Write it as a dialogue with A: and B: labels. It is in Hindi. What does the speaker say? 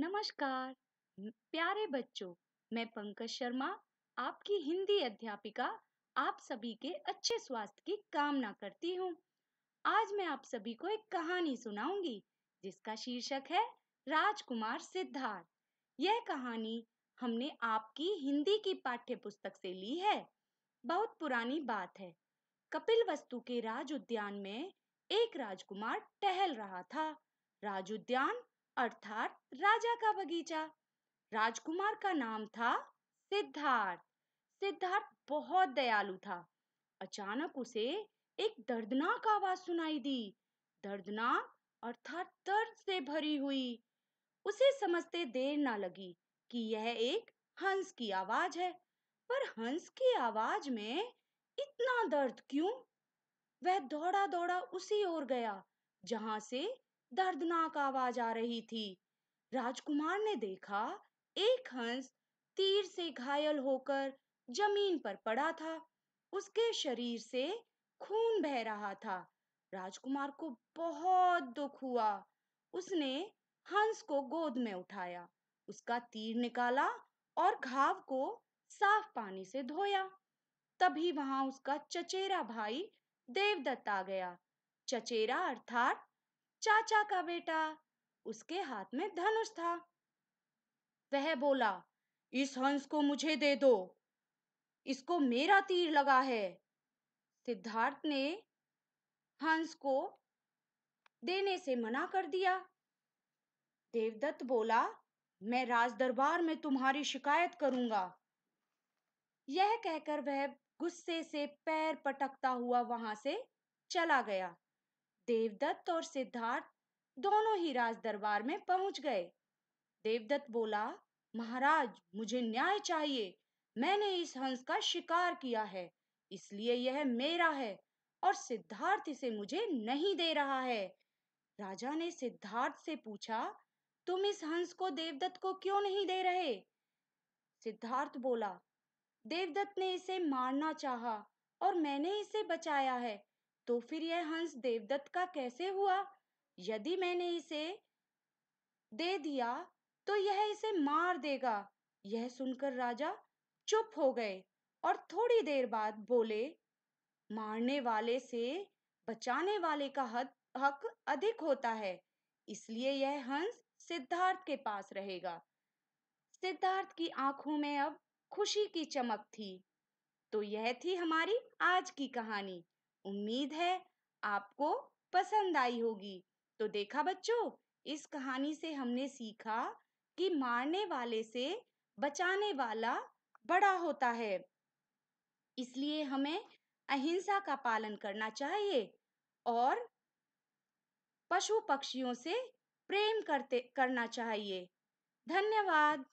A: नमस्कार प्यारे बच्चों मैं पंकज शर्मा आपकी हिंदी अध्यापिका आप सभी के अच्छे स्वास्थ्य की कामना करती हूँ आज मैं आप सभी को एक कहानी सुनाऊंगी जिसका शीर्षक है राजकुमार सिद्धार्थ यह कहानी हमने आपकी हिंदी की पाठ्य पुस्तक से ली है बहुत पुरानी बात है कपिल वस्तु के राज उद्यान में एक राजकुमार टहल रहा था राज उद्यान अर्थात राजा का बगीचा राजकुमार का नाम था सिद्धार्थ सिद्धार्थ बहुत दयालु था अचानक उसे एक दर्दनाक आवाज सुनाई दी दर्दनाक अर्थात दर्द से भरी हुई उसे समझते देर ना लगी कि यह एक हंस की आवाज है पर हंस की आवाज में इतना दर्द क्यों वह दौड़ा दौड़ा उसी ओर गया जहां से दर्दनाक आवाज आ रही थी राजकुमार ने देखा एक हंस तीर से घायल होकर जमीन पर पड़ा था उसके शरीर से खून बह रहा था राजकुमार को बहुत दुख हुआ उसने हंस को गोद में उठाया उसका तीर निकाला और घाव को साफ पानी से धोया तभी वहां उसका चचेरा भाई देवदत्त आ गया चचेरा अर्थात चाचा का बेटा उसके हाथ में धनुष था वह बोला इस हंस को मुझे दे दो इसको मेरा तीर लगा है सिद्धार्थ ने हंस को देने से मना कर दिया देवदत्त बोला मैं राज दरबार में तुम्हारी शिकायत करूंगा यह कहकर वह गुस्से से पैर पटकता हुआ वहां से चला गया देवदत्त और सिद्धार्थ दोनों ही राज दरबार में पहुंच गए देवदत्त बोला महाराज मुझे न्याय चाहिए मैंने इस हंस का शिकार किया है इसलिए यह मेरा है और सिद्धार्थ इसे मुझे नहीं दे रहा है राजा ने सिद्धार्थ से पूछा तुम इस हंस को देवदत्त को क्यों नहीं दे रहे सिद्धार्थ बोला देवदत्त ने इसे मारना चाहा और मैंने इसे बचाया है तो फिर यह हंस देवदत्त का कैसे हुआ यदि मैंने इसे दे दिया तो यह इसे मार देगा यह सुनकर राजा चुप हो गए और थोड़ी देर बाद बोले मारने वाले से बचाने वाले का हक अधिक होता है इसलिए यह हंस सिद्धार्थ के पास रहेगा सिद्धार्थ की आंखों में अब खुशी की चमक थी तो यह थी हमारी आज की कहानी उम्मीद है आपको पसंद आई होगी तो देखा बच्चों इस कहानी से हमने सीखा कि मारने वाले से बचाने वाला बड़ा होता है इसलिए हमें अहिंसा का पालन करना चाहिए और पशु पक्षियों से प्रेम करते करना चाहिए धन्यवाद